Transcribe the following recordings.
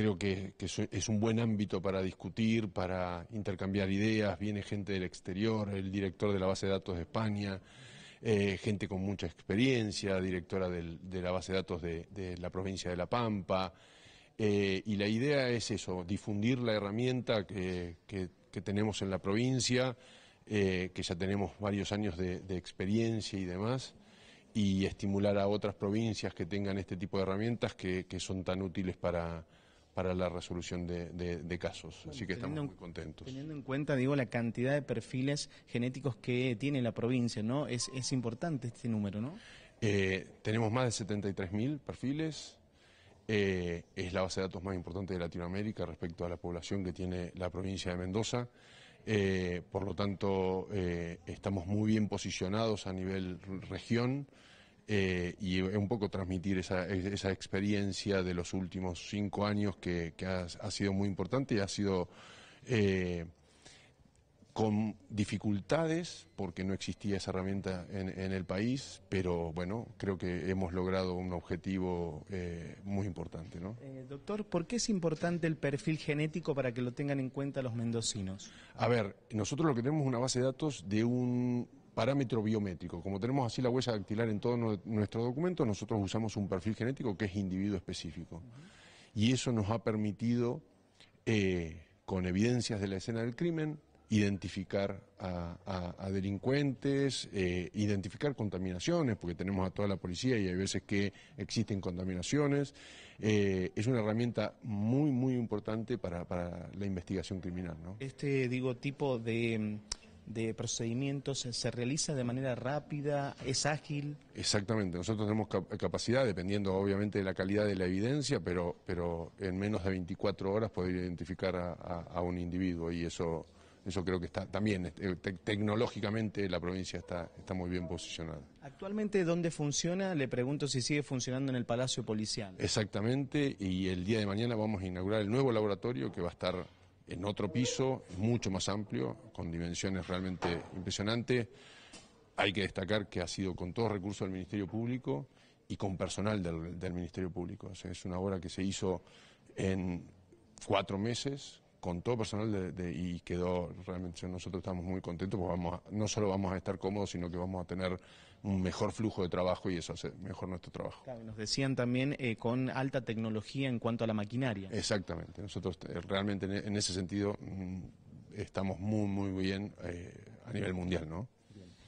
creo que, es un buen ámbito para discutir, para intercambiar ideas. Viene gente del exterior, el director de la base de datos de España, eh, gente con mucha experiencia, directora de la base de datos de, la provincia de La Pampa. Eh, y la idea es eso, difundir la herramienta que, tenemos en la provincia, eh, que ya tenemos varios años de, experiencia y demás y estimular a otras provincias que tengan este tipo de herramientas que son tan útiles para, para la resolución de, casos. Así que estamos muy contentos. Teniendo en cuenta, digo, la cantidad de perfiles genéticos que tiene la provincia, ¿no? Es, importante este número, ¿no? Eh, tenemos más de 73.000 perfiles. Eh, es la base de datos más importante de Latinoamérica respecto a la población que tiene la provincia de Mendoza. Eh, por lo tanto, estamos muy bien posicionados a nivel región. Eh, y un poco transmitir esa, experiencia de los últimos cinco años que, ha, sido muy importante y ha sido eh, con dificultades porque no existía esa herramienta en, el país, pero bueno, creo que hemos logrado un objetivo eh, muy importante. ¿no? doctor, ¿por qué es importante el perfil genético para que lo tengan en cuenta los mendocinos? A ver, nosotros lo que tenemos es una base de datos de un parámetro biométrico. Como tenemos así la huella dactilar en todos nuestro nuestros documentos, nosotros usamos un perfil genético que es individuo específico. Y eso nos ha permitido, eh, con evidencias de la escena del crimen, identificar a, delincuentes, eh, identificar contaminaciones, porque tenemos a toda la policía y hay veces que existen contaminaciones. Eh, es una herramienta muy, muy importante para, para la investigación criminal. ¿no? Este, digo, tipo de de procedimientos se realiza de manera rápida, es ágil. Exactamente, nosotros tenemos capacidad, dependiendo obviamente de la calidad de la evidencia, pero, pero en menos de 24 horas poder identificar a, un individuo y eso, eso creo que está también eh, tecnológicamente la provincia está, está muy bien posicionada. Actualmente, ¿dónde funciona? Le pregunto si sigue funcionando en el Palacio Policial. Exactamente, y el día de mañana vamos a inaugurar el nuevo laboratorio que va a estar en otro piso, mucho más amplio, con dimensiones realmente impresionantes. Hay que destacar que ha sido con todos recursos del Ministerio Público y con personal del, Ministerio Público. es una obra que se hizo en cuatro meses, con todo personal de, y quedó realmente nosotros estamos muy contentos porque vamos no solo vamos a estar cómodos sino que vamos a tener un mejor flujo de trabajo y eso hace mejor nuestro trabajo. Claro, nos decían también eh, con alta tecnología en cuanto a la maquinaria. Exactamente, nosotros eh, realmente en, ese sentido mm, estamos muy muy bien eh, a nivel mundial, ¿no?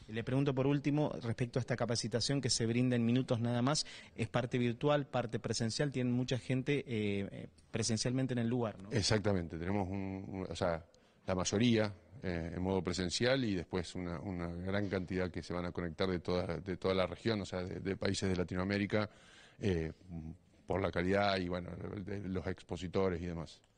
Le pregunto por último, respecto a esta capacitación que se brinda en minutos nada más, ¿es parte virtual, parte presencial? Tienen mucha gente eh, eh, presencialmente en el lugar, ¿no? Exactamente, tenemos o sea, la mayoría eh, en modo presencial y después una, gran cantidad que se van a conectar de toda, de toda la región, o sea, de, países de Latinoamérica, por la calidad y bueno, los expositores y demás.